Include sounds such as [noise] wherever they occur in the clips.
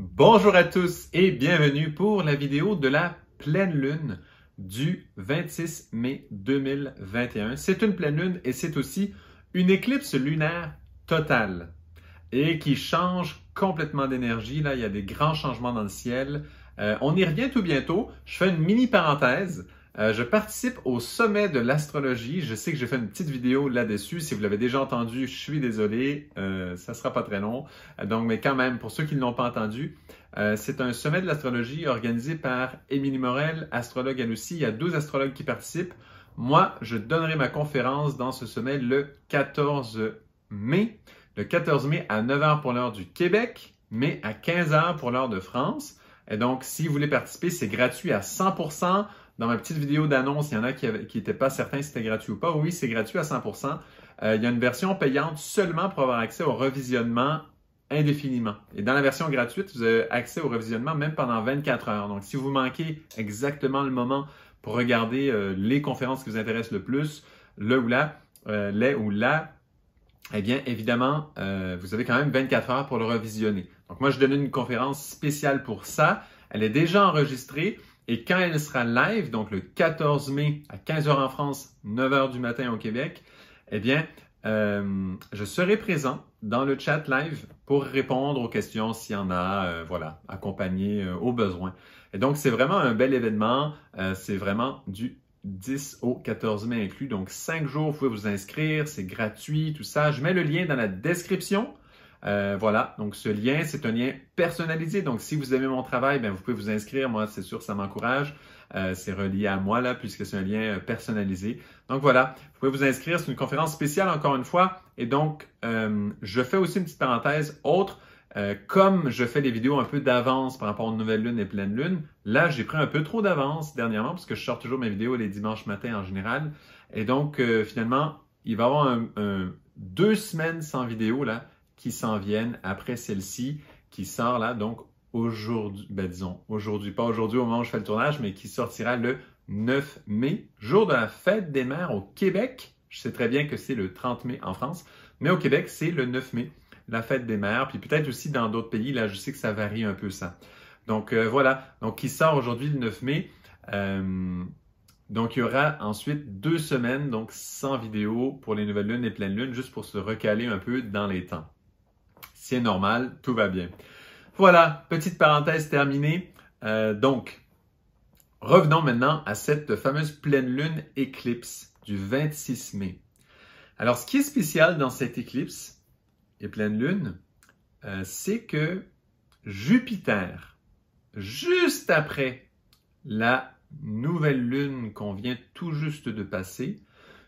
Bonjour à tous et bienvenue pour la vidéo de la pleine lune du 26 mai 2021. C'est une pleine lune et c'est aussi une éclipse lunaire totale et qui change complètement d'énergie. Là, il y a des grands changements dans le ciel. Euh, on y revient tout bientôt. Je fais une mini parenthèse. Euh, je participe au sommet de l'astrologie. Je sais que j'ai fait une petite vidéo là-dessus. Si vous l'avez déjà entendu, je suis désolé. Euh, ça sera pas très long. Euh, donc, mais quand même, pour ceux qui ne l'ont pas entendu, c'est un sommet de l'astrologie organisé par Émilie Morel, astrologue elle aussi. Il y a 12 astrologues qui participent. Moi, je donnerai ma conférence dans ce sommet le 14 mai. Le 14 mai à 9h pour l'heure du Québec, mais à 15h pour l'heure de France. Et donc, si vous voulez participer, c'est gratuit à 100 dans ma petite vidéo d'annonce, il y en a qui n'étaient pas certains si c'était gratuit ou pas. Oui, c'est gratuit à 100 euh, Il y a une version payante seulement pour avoir accès au revisionnement indéfiniment. Et dans la version gratuite, vous avez accès au revisionnement même pendant 24 heures. Donc, si vous manquez exactement le moment pour regarder euh, les conférences qui vous intéressent le plus, le ou la, euh, les ou la, eh bien, évidemment, vous avez quand même 24 heures pour le revisionner. Donc, moi, je donne une conférence spéciale pour ça. Elle est déjà enregistrée. Et quand elle sera live, donc le 14 mai à 15h en France, 9h du matin au Québec, eh bien, euh, je serai présent dans le chat live pour répondre aux questions s'il y en a, euh, voilà, accompagné euh, au aux besoins. Et donc, c'est vraiment un bel événement. c'est vraiment du 10 au 14 mai inclus. Donc, cinq jours, vous pouvez vous inscrire, c'est gratuit, tout ça. Je mets le lien dans la description. Euh, voilà, donc ce lien, c'est un lien personnalisé. Donc si vous aimez mon travail, ben, vous pouvez vous inscrire. Moi, c'est sûr, ça m'encourage. Euh, c'est relié à moi, là, puisque c'est un lien euh, personnalisé. Donc voilà, vous pouvez vous inscrire. C'est une conférence spéciale, encore une fois. Et donc, je fais aussi une petite parenthèse autre. comme je fais les vidéos un peu d'avance par rapport aux nouvelles lunes et pleines lune là, j'ai pris un peu trop d'avance dernièrement parce que je sors toujours mes vidéos les dimanches matin en général. Et donc, finalement, il va y avoir deux semaines sans vidéo là qui s'en viennent après celle-ci, qui sort là, donc aujourd'hui, ben disons aujourd'hui, pas aujourd'hui au moment où je fais le tournage, mais qui sortira le 9 mai, jour de la fête des mères au Québec. Je sais très bien que c'est le 30 mai en France, mais au Québec, c'est le 9 mai, la fête des mères, puis peut-être aussi dans d'autres pays, là, je sais que ça varie un peu ça. Donc euh, voilà, donc qui sort aujourd'hui le 9 mai. Euh, donc, il y aura ensuite deux semaines, donc sans vidéo pour les nouvelles lunes et pleines lunes, juste pour se recaler un peu dans les temps c'est normal, tout va bien. Voilà, petite parenthèse terminée. Euh, donc, revenons maintenant à cette fameuse pleine lune éclipse du 26 mai. Alors, ce qui est spécial dans cette éclipse et pleine lune, euh, c'est que Jupiter, juste après la nouvelle lune qu'on vient tout juste de passer,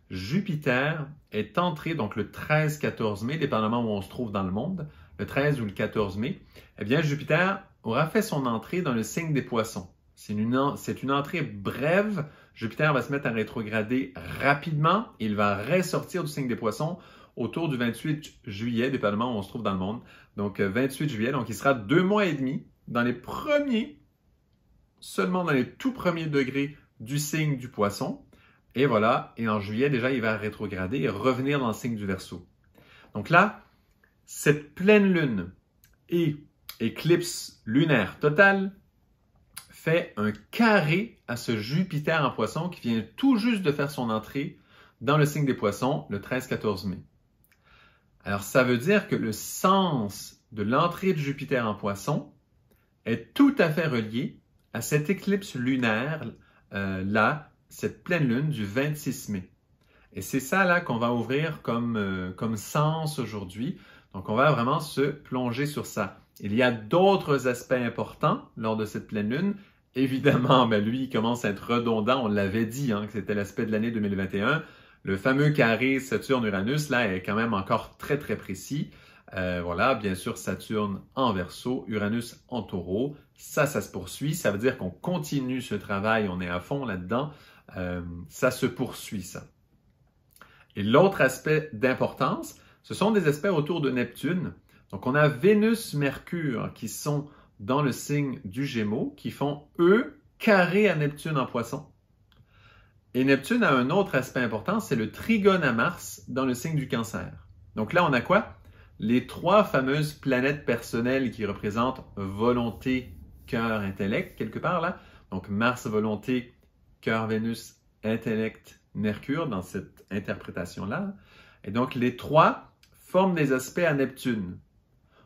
Jupiter est entré donc le 13-14 mai, dépendamment où on se trouve dans le monde, le 13 ou le 14 mai, eh bien, Jupiter aura fait son entrée dans le signe des poissons. C'est une, une, entrée brève. Jupiter va se mettre à rétrograder rapidement. Il va ressortir du signe des poissons autour du 28 juillet, dépendamment où on se trouve dans le monde. Donc, 28 euh, juillet. Donc, il sera deux mois et demi dans les premiers, seulement dans les tout premiers degrés du signe du poisson. Et voilà. Et en juillet, déjà, il va rétrograder et revenir dans le signe du verso. Donc là, cette pleine lune et éclipse lunaire totale fait un carré à ce Jupiter en poisson qui vient tout juste de faire son entrée dans le signe des poissons le 13-14 mai. Alors ça veut dire que le sens de l'entrée de Jupiter en poisson est tout à fait relié à cette éclipse lunaire, euh, là, cette pleine lune du 26 mai. Et c'est ça là qu'on va ouvrir comme, euh, comme sens aujourd'hui. Donc, on va vraiment se plonger sur ça. Il y a d'autres aspects importants lors de cette pleine lune. Évidemment, [laughs] ben, lui, il commence à être redondant. On l'avait dit hein, que c'était l'aspect de l'année 2021. Le fameux carré Saturne-Uranus, là, est quand même encore très, très précis. Euh, voilà, bien sûr, Saturne en verso, Uranus en taureau. Ça, ça se poursuit. Ça veut dire qu'on continue ce travail, on est à fond là-dedans. Euh, ça se poursuit, ça. Et l'autre aspect d'importance, ce sont des aspects autour de Neptune. Donc on a Vénus, Mercure qui sont dans le signe du Gémeaux, qui font eux carré à Neptune en poisson. Et Neptune a un autre aspect important, c'est le trigone à Mars dans le signe du cancer. Donc là, on a quoi? Les trois fameuses planètes personnelles qui représentent volonté, cœur, intellect, quelque part là. Donc Mars, volonté, cœur, Vénus, intellect, Mercure dans cette interprétation-là. Et donc les trois Forme des aspects à Neptune.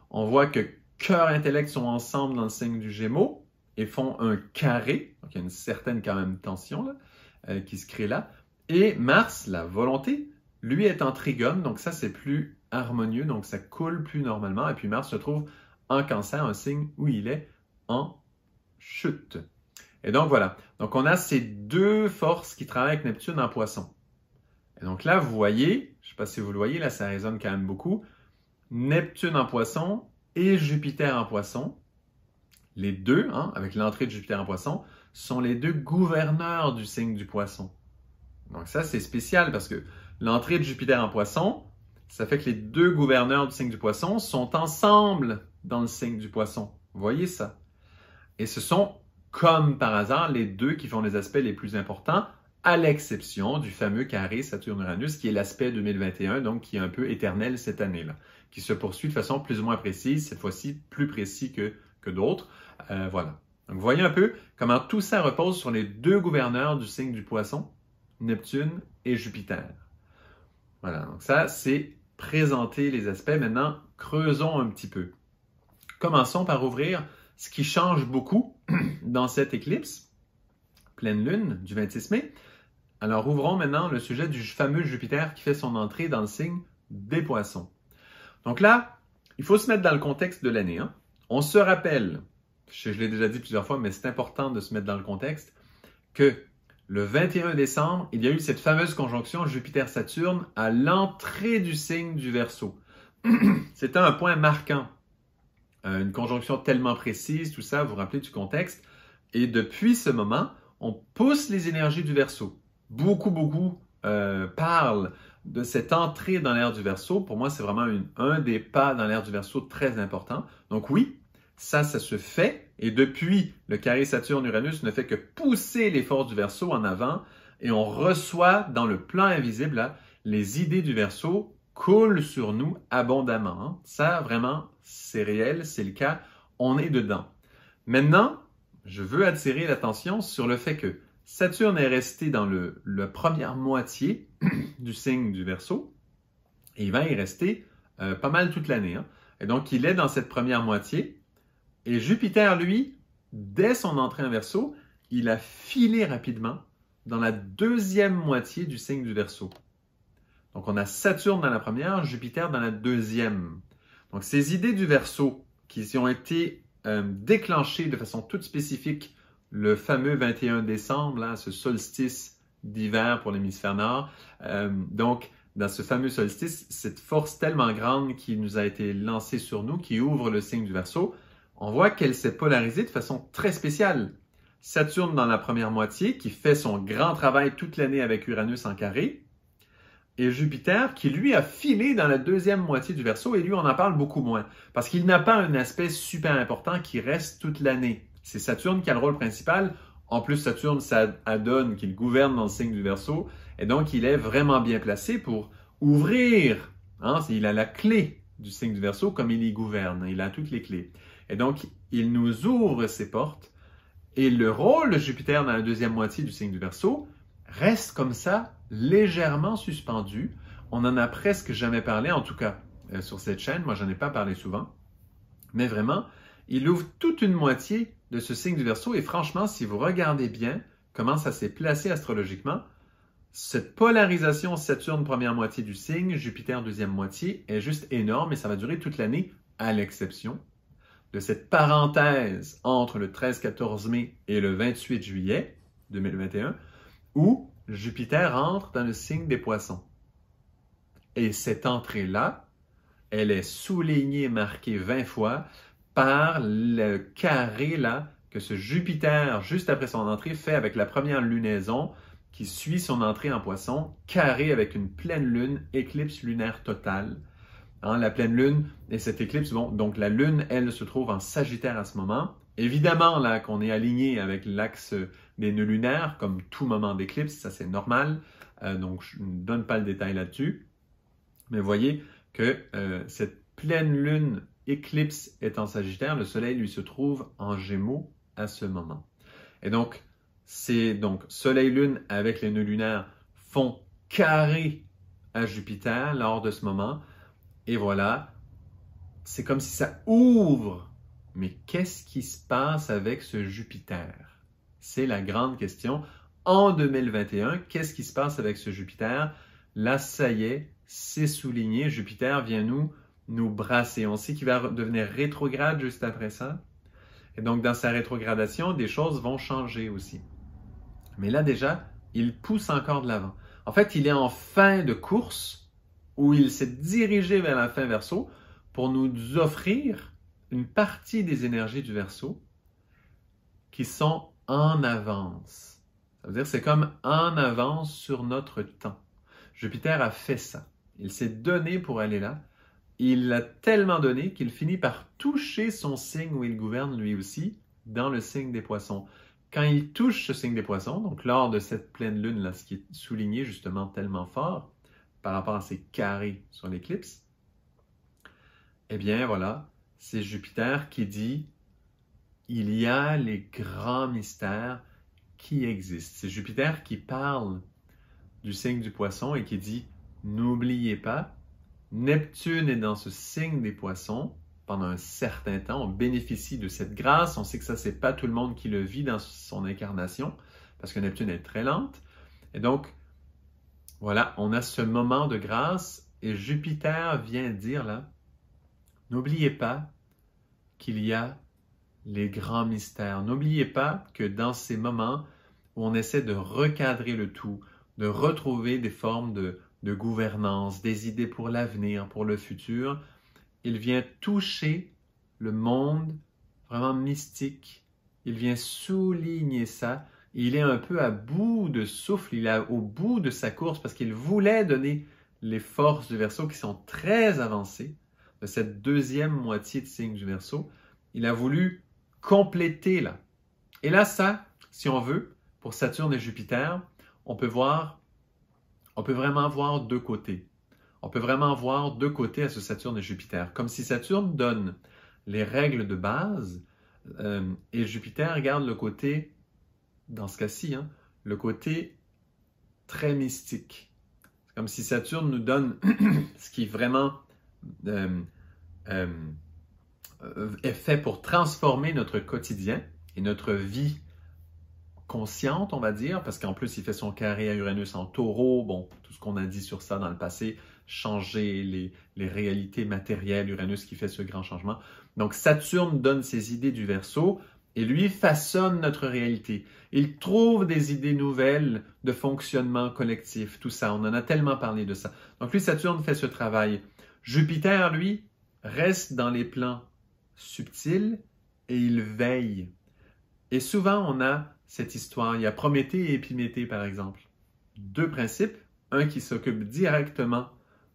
On voit que cœur et intellect sont ensemble dans le signe du Gémeaux et font un carré, donc il y a une certaine quand même tension euh, qui se crée là. Et Mars, la volonté, lui est en trigone, donc ça c'est plus harmonieux, donc ça coule plus normalement. Et puis Mars se trouve en cancer, un signe où il est en chute. Et donc voilà, donc on a ces deux forces qui travaillent avec Neptune en poisson. Et donc là, vous voyez, je ne sais pas si vous le voyez, là ça résonne quand même beaucoup, Neptune en poisson et Jupiter en poisson, les deux, hein, avec l'entrée de Jupiter en poisson, sont les deux gouverneurs du signe du poisson. Donc ça, c'est spécial parce que l'entrée de Jupiter en poisson, ça fait que les deux gouverneurs du signe du poisson sont ensemble dans le signe du poisson. Vous voyez ça? Et ce sont, comme par hasard, les deux qui font les aspects les plus importants à l'exception du fameux carré Saturne-Uranus, qui est l'aspect 2021, donc qui est un peu éternel cette année-là, qui se poursuit de façon plus ou moins précise, cette fois-ci plus précis que, d'autres. Euh, voilà. Donc, voyez un peu comment tout ça repose sur les deux gouverneurs du signe du poisson, Neptune et Jupiter. Voilà, donc ça, c'est présenter les aspects. Maintenant, creusons un petit peu. Commençons par ouvrir ce qui change beaucoup [clears throat] dans cette éclipse, pleine lune du 26 mai, alors ouvrons maintenant le sujet du fameux Jupiter qui fait son entrée dans le signe des poissons. Donc là, il faut se mettre dans le contexte de l'année. Hein. On se rappelle, je, l'ai déjà dit plusieurs fois, mais c'est important de se mettre dans le contexte, que le 21 décembre, il y a eu cette fameuse conjonction Jupiter-Saturne à l'entrée du signe du Verseau. [clears throat] C'était un point marquant. Euh, une conjonction tellement précise, tout ça, vous vous rappelez du contexte. Et depuis ce moment, on pousse les énergies du Verseau beaucoup, beaucoup euh, parlent de cette entrée dans l'ère du verso. Pour moi, c'est vraiment un des pas dans l'ère du verso très important. Donc oui, ça, ça se fait. Et depuis, le carré Saturne-Uranus ne fait que pousser les forces du verso en avant et on reçoit dans le plan invisible les idées du verso coulent sur nous abondamment. Hein. Ça, vraiment, c'est réel, c'est le cas, on est dedans. Maintenant, je veux attirer l'attention sur le fait que Saturne est resté dans le, la première moitié [clears throat] du signe du Verseau et il va y rester euh, pas mal toute l'année. Hein. Et donc, il est dans cette première moitié. Et Jupiter, lui, dès son entrée en Verseau, il a filé rapidement dans la deuxième moitié du signe du Verseau. Donc, on a Saturne dans la première, Jupiter dans la deuxième. Donc, ces idées du Verseau qui ont été euh, déclenchées de façon toute spécifique le fameux 21 décembre, ce solstice d'hiver pour l'hémisphère nord. Euh, donc, dans ce fameux solstice, cette force tellement grande qui nous a été lancée sur nous, qui ouvre le signe du Verseau, on voit qu'elle s'est polarisée de façon très spéciale. Saturne dans la première moitié, qui fait son grand travail toute l'année avec Uranus en carré, et Jupiter, qui lui a filé dans la deuxième moitié du Verseau, et lui, on en parle beaucoup moins, parce qu'il n'a pas un aspect super important qui reste toute l'année. C'est Saturne qui a le rôle principal. En plus, Saturne, ça donne qu'il gouverne dans le signe du Verseau. Et donc, il est vraiment bien placé pour ouvrir. Hein, il a la clé du signe du Verseau comme il y gouverne. Il a toutes les clés. Et donc, il nous ouvre ses portes. Et le rôle de Jupiter dans la deuxième moitié du signe du Verseau reste comme ça, légèrement suspendu. On n'en a presque jamais parlé, en tout cas euh, sur cette chaîne. Moi, n'en ai pas parlé souvent. Mais vraiment, il ouvre toute une moitié de ce signe du Verseau. Et franchement, si vous regardez bien comment ça s'est placé astrologiquement, cette polarisation Saturne première moitié du signe, Jupiter deuxième moitié est juste énorme et ça va durer toute l'année, à l'exception de cette parenthèse entre le 13-14 mai et le 28 juillet 2021, où Jupiter entre dans le signe des poissons. Et cette entrée-là, elle est soulignée, marquée 20 fois, par le carré là que ce Jupiter, juste après son entrée, fait avec la première lunaison qui suit son entrée en poisson, carré avec une pleine lune, éclipse lunaire totale. Hein, la pleine lune et cette éclipse, bon, donc la lune, elle se trouve en Sagittaire à ce moment. Évidemment, là, qu'on est aligné avec l'axe des nœuds lunaires, comme tout moment d'éclipse, ça c'est normal. Euh, donc, je ne donne pas le détail là-dessus. Mais voyez que euh, cette pleine lune éclipse est en Sagittaire, le Soleil lui se trouve en Gémeaux à ce moment. Et donc, c'est donc Soleil-Lune avec les nœuds lunaires font carré à Jupiter lors de ce moment. Et voilà, c'est comme si ça ouvre. Mais qu'est-ce qui se passe avec ce Jupiter? C'est la grande question. En 2021, qu'est-ce qui se passe avec ce Jupiter? Là, ça y est, c'est souligné. Jupiter vient nous nous brasser. On sait qu'il va devenir rétrograde juste après ça. Et donc, dans sa rétrogradation, des choses vont changer aussi. Mais là, déjà, il pousse encore de l'avant. En fait, il est en fin de course où il s'est dirigé vers la fin verso pour nous offrir une partie des énergies du verso qui sont en avance. Ça veut dire c'est comme en avance sur notre temps. Jupiter a fait ça. Il s'est donné pour aller là il l'a tellement donné qu'il finit par toucher son signe où il gouverne lui aussi, dans le signe des poissons. Quand il touche ce signe des poissons, donc lors de cette pleine lune, là, ce qui est souligné justement tellement fort par rapport à ces carrés sur l'éclipse, eh bien voilà, c'est Jupiter qui dit il y a les grands mystères qui existent. C'est Jupiter qui parle du signe du poisson et qui dit n'oubliez pas Neptune est dans ce signe des poissons pendant un certain temps. On bénéficie de cette grâce. On sait que ça, c'est pas tout le monde qui le vit dans son incarnation parce que Neptune est très lente. Et donc, voilà, on a ce moment de grâce et Jupiter vient dire là, n'oubliez pas qu'il y a les grands mystères. N'oubliez pas que dans ces moments où on essaie de recadrer le tout, de retrouver des formes de, de gouvernance, des idées pour l'avenir, pour le futur. Il vient toucher le monde vraiment mystique. Il vient souligner ça. Il est un peu à bout de souffle, il est au bout de sa course parce qu'il voulait donner les forces du verso qui sont très avancées de cette deuxième moitié de signe du verso. Il a voulu compléter là. Et là, ça, si on veut, pour Saturne et Jupiter, on peut voir on peut vraiment voir deux côtés. On peut vraiment voir deux côtés à ce Saturne et Jupiter. Comme si Saturne donne les règles de base euh, et Jupiter garde le côté, dans ce cas-ci, hein, le côté très mystique. comme si Saturne nous donne [clears throat] ce qui vraiment euh, euh, est fait pour transformer notre quotidien et notre vie consciente, on va dire, parce qu'en plus, il fait son carré à Uranus en taureau. Bon, tout ce qu'on a dit sur ça dans le passé, changer les, réalités matérielles, Uranus qui fait ce grand changement. Donc, Saturne donne ses idées du verso et lui façonne notre réalité. Il trouve des idées nouvelles de fonctionnement collectif, tout ça. On en a tellement parlé de ça. Donc, lui, Saturne fait ce travail. Jupiter, lui, reste dans les plans subtils et il veille. Et souvent, on a cette histoire. Il y a Prométhée et Épiméthée, par exemple. Deux principes, un qui s'occupe directement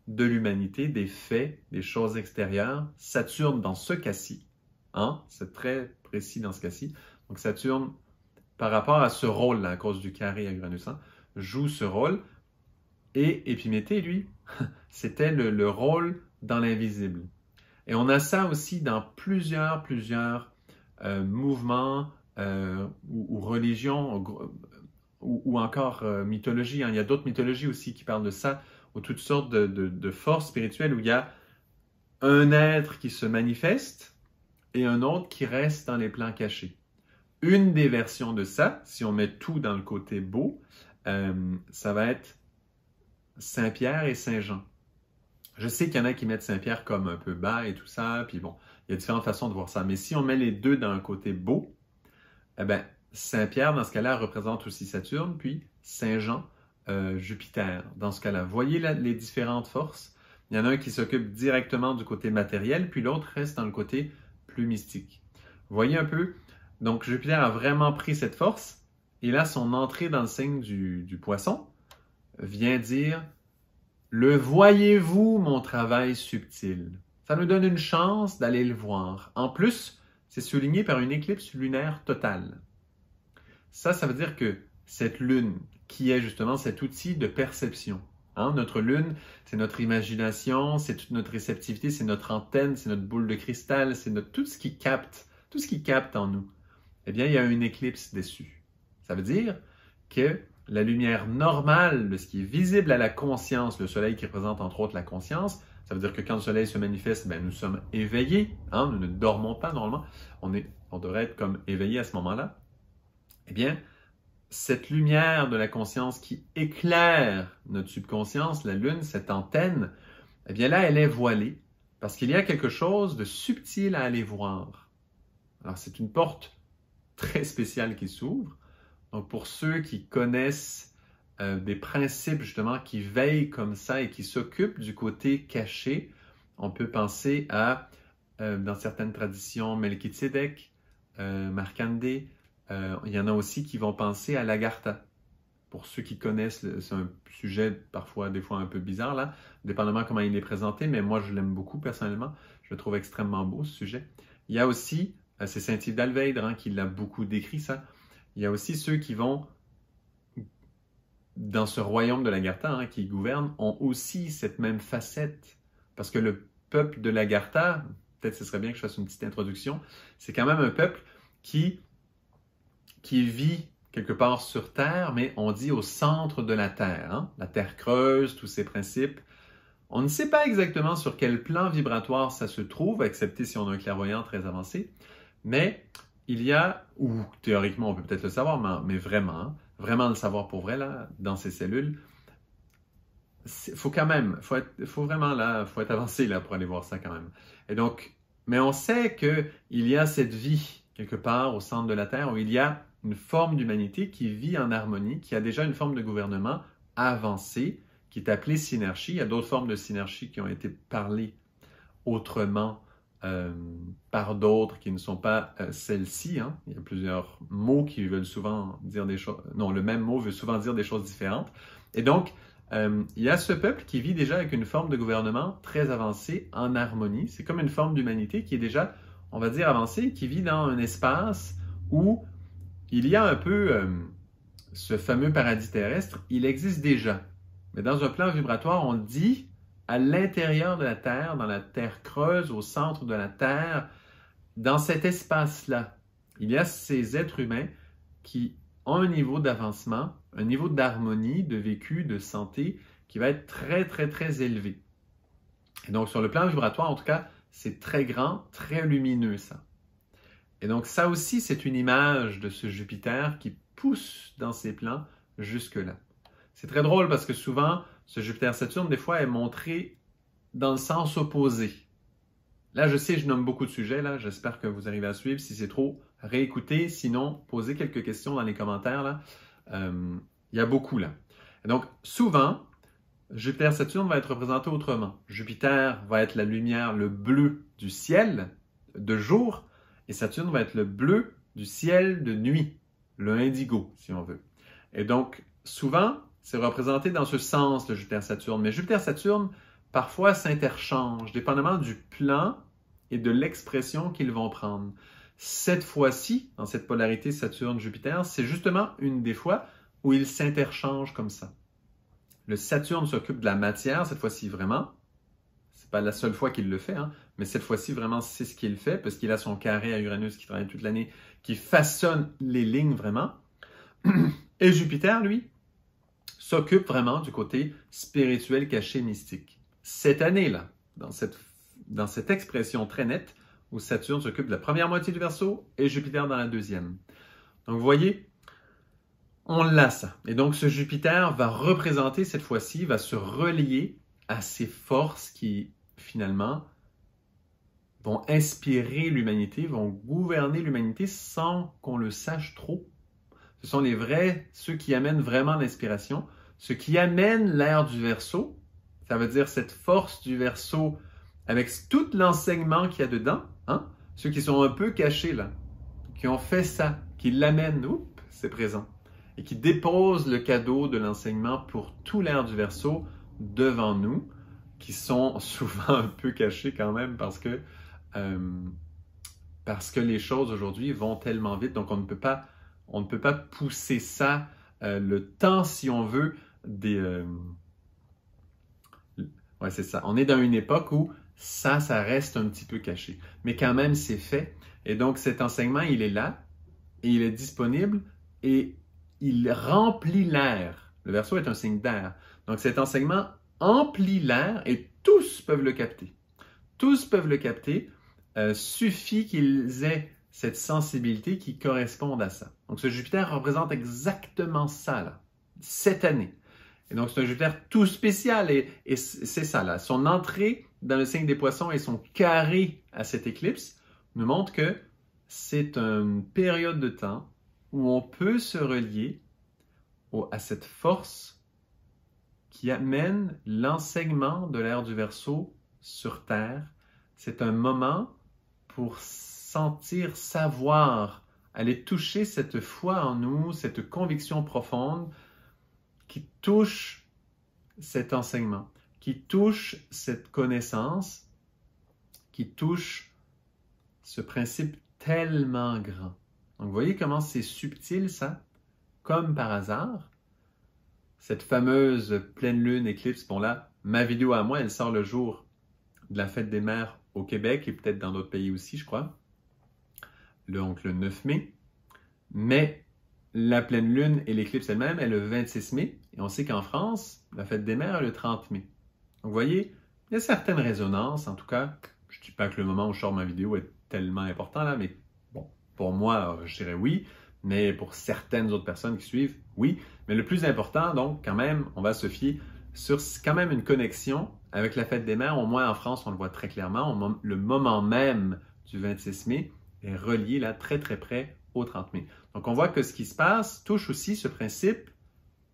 de l'humanité, des faits, des choses extérieures. Saturne, dans ce cas-ci, hein, c'est très précis dans ce cas-ci. Donc Saturne, par rapport à ce rôle-là, à cause du carré à hein, joue ce rôle. Et Épiméthée, lui, [laughs] c'était le, rôle dans l'invisible. Et on a ça aussi dans plusieurs, plusieurs euh, mouvements, euh, ou, religion ou, encore euh, mythologie. Hein. Il y a d'autres mythologies aussi qui parlent de ça, ou toutes sortes de, forces spirituelles où il y a un être qui se manifeste et un autre qui reste dans les plans cachés. Une des versions de ça, si on met tout dans le côté beau, euh, ça va être Saint Pierre et Saint Jean. Je sais qu'il y en a qui mettent Saint-Pierre comme un peu bas et tout ça, puis bon, il y a différentes façons de voir ça. Mais si on met les deux dans le côté beau, eh bien, Saint-Pierre, dans ce cas-là, représente aussi Saturne, puis Saint-Jean, euh, Jupiter. Dans ce cas-là, voyez les différentes forces. Il y en a un qui s'occupe directement du côté matériel, puis l'autre reste dans le côté plus mystique. Voyez un peu. Donc, Jupiter a vraiment pris cette force. Et là, son entrée dans le signe du, du poisson vient dire Le voyez-vous, mon travail subtil Ça nous donne une chance d'aller le voir. En plus, c'est souligné par une éclipse lunaire totale. Ça, ça veut dire que cette lune, qui est justement cet outil de perception, hein, notre lune, c'est notre imagination, c'est toute notre réceptivité, c'est notre antenne, c'est notre boule de cristal, c'est tout ce qui capte, tout ce qui capte en nous. Eh bien, il y a une éclipse dessus. Ça veut dire que la lumière normale de ce qui est visible à la conscience, le soleil qui représente entre autres la conscience, ça veut dire que quand le soleil se manifeste, ben, nous sommes éveillés. Hein, nous ne dormons pas normalement. On, est, on devrait être comme éveillés à ce moment-là. Eh bien, cette lumière de la conscience qui éclaire notre subconscience, la lune, cette antenne, eh bien là, elle est voilée parce qu'il y a quelque chose de subtil à aller voir. Alors, c'est une porte très spéciale qui s'ouvre. Donc, pour ceux qui connaissent euh, des principes justement qui veillent comme ça et qui s'occupent du côté caché. On peut penser à, euh, dans certaines traditions, Melchizedek, euh, euh, il y en a aussi qui vont penser à l'Agartha. Pour ceux qui connaissent, c'est un sujet parfois, des fois un peu bizarre là, dépendamment comment il est présenté, mais moi je l'aime beaucoup personnellement. Je le trouve extrêmement beau ce sujet. Il y a aussi, c'est Saint-Yves d'Alveydre hein, qui l'a beaucoup décrit ça, il y a aussi ceux qui vont dans ce royaume de l'Agartha hein, qui gouverne ont aussi cette même facette. Parce que le peuple de l'Agartha, peut-être ce serait bien que je fasse une petite introduction, c'est quand même un peuple qui, qui vit quelque part sur Terre, mais on dit au centre de la Terre, hein. la Terre creuse, tous ses principes. On ne sait pas exactement sur quel plan vibratoire ça se trouve, excepté si on a un clairvoyant très avancé, mais il y a, ou théoriquement on peut peut-être le savoir, mais, mais vraiment, hein, vraiment le savoir pour vrai là, dans ces cellules, faut quand même, faut, faut vraiment là, faut être avancé là pour aller voir ça quand même. Et donc, mais on sait que il y a cette vie quelque part au centre de la Terre où il y a une forme d'humanité qui vit en harmonie, qui a déjà une forme de gouvernement avancé, qui est appelée synergie. Il y a d'autres formes de synergie qui ont été parlées autrement euh, par d'autres qui ne sont pas euh, celles-ci. Hein. Il y a plusieurs mots qui veulent souvent dire des choses. Non, le même mot veut souvent dire des choses différentes. Et donc, euh, il y a ce peuple qui vit déjà avec une forme de gouvernement très avancée, en harmonie. C'est comme une forme d'humanité qui est déjà, on va dire, avancée, qui vit dans un espace où il y a un peu ce fameux paradis terrestre. Il existe déjà. Mais dans un plan vibratoire, on dit à l'intérieur de la Terre, dans la Terre creuse, au centre de la Terre, dans cet espace-là, il y a ces êtres humains qui ont un niveau d'avancement, un niveau d'harmonie, de vécu, de santé, qui va être très, très, très élevé. Et donc, sur le plan vibratoire, en tout cas, c'est très grand, très lumineux, ça. Et donc, ça aussi, c'est une image de ce Jupiter qui pousse dans ces plans jusque-là. C'est très drôle parce que souvent, ce Jupiter-Saturne, des fois, est montré dans le sens opposé. Là, je sais, je nomme beaucoup de sujets, là. J'espère que vous arrivez à suivre. Si c'est trop, réécoutez. Sinon, posez quelques questions dans les commentaires, là. Euh, il y a beaucoup, là. Donc, souvent, Jupiter-Saturne va être représenté autrement. Jupiter va être la lumière, le bleu du ciel de jour, et Saturne va être le bleu du ciel de nuit, le indigo, si on veut. Et donc, souvent, c'est représenté dans ce sens, le Jupiter-Saturne. Mais Jupiter-Saturne, parfois, s'interchange, dépendamment du plan et de l'expression qu'ils vont prendre. Cette fois-ci, dans cette polarité Saturne-Jupiter, c'est justement une des fois où ils s'interchangent comme ça. Le Saturne s'occupe de la matière, cette fois-ci vraiment. Ce n'est pas la seule fois qu'il le fait, hein, mais cette fois-ci vraiment c'est ce qu'il fait, parce qu'il a son carré à Uranus qui travaille toute l'année, qui façonne les lignes vraiment. [clears throat] Et Jupiter, lui, s'occupe vraiment du côté spirituel caché mystique. Cette année-là, dans cette, dans cette expression très nette, où Saturne s'occupe de la première moitié du verso et Jupiter dans la deuxième. Donc vous voyez, on l'a ça. Et donc ce Jupiter va représenter cette fois-ci, va se relier à ces forces qui finalement vont inspirer l'humanité, vont gouverner l'humanité sans qu'on le sache trop. Ce sont les vrais, ceux qui amènent vraiment l'inspiration. Ce qui amène l'air du verso, ça veut dire cette force du verso avec tout l'enseignement qu'il y a dedans, hein, ceux qui sont un peu cachés là, qui ont fait ça, qui l'amènent, c'est présent, et qui déposent le cadeau de l'enseignement pour tout l'air du verso devant nous, qui sont [laughs] souvent un peu cachés quand même parce que, euh, parce que les choses aujourd'hui vont tellement vite, donc on ne peut pas, on ne peut pas pousser ça euh, le temps si on veut des. Euh, ouais, c'est ça. On est dans une époque où ça, ça reste un petit peu caché. Mais quand même, c'est fait. Et donc, cet enseignement, il est là, et il est disponible, et il remplit l'air. Le verso est un signe d'air. Donc, cet enseignement emplit l'air, et tous peuvent le capter. Tous peuvent le capter. Euh, suffit qu'ils aient cette sensibilité qui corresponde à ça. Donc, ce Jupiter représente exactement ça, là, cette année. Et donc, c'est un Jupiter tout spécial. Et, c'est ça, là. Son entrée dans le signe des poissons et son carré à cette éclipse nous montre que c'est une période de temps où on peut se relier à cette force qui amène l'enseignement de l'ère du Verseau sur Terre. C'est un moment pour sentir, savoir, aller toucher cette foi en nous, cette conviction profonde, qui touche cet enseignement, qui touche cette connaissance, qui touche ce principe tellement grand. Donc, vous voyez comment c'est subtil, ça? Comme par hasard, cette fameuse pleine lune éclipse, bon là, ma vidéo à moi, elle sort le jour de la fête des mères au Québec et peut-être dans d'autres pays aussi, je crois. Donc, le 9 mai. Mais la pleine lune et l'éclipse elle-même est le 26 mai, et on sait qu'en France, la fête des mères est le 30 mai. Donc vous voyez, il y a certaines résonances, en tout cas, je ne dis pas que le moment où je sors ma vidéo est tellement important là, mais bon, pour moi, euh, je dirais oui, mais pour certaines autres personnes qui suivent, oui. Mais le plus important, donc, quand même, on va se fier sur quand même une connexion avec la fête des mères, au moins en France, on le voit très clairement, le moment même du 26 mai est relié là très très près au 30 mai. Donc on voit que ce qui se passe touche aussi ce principe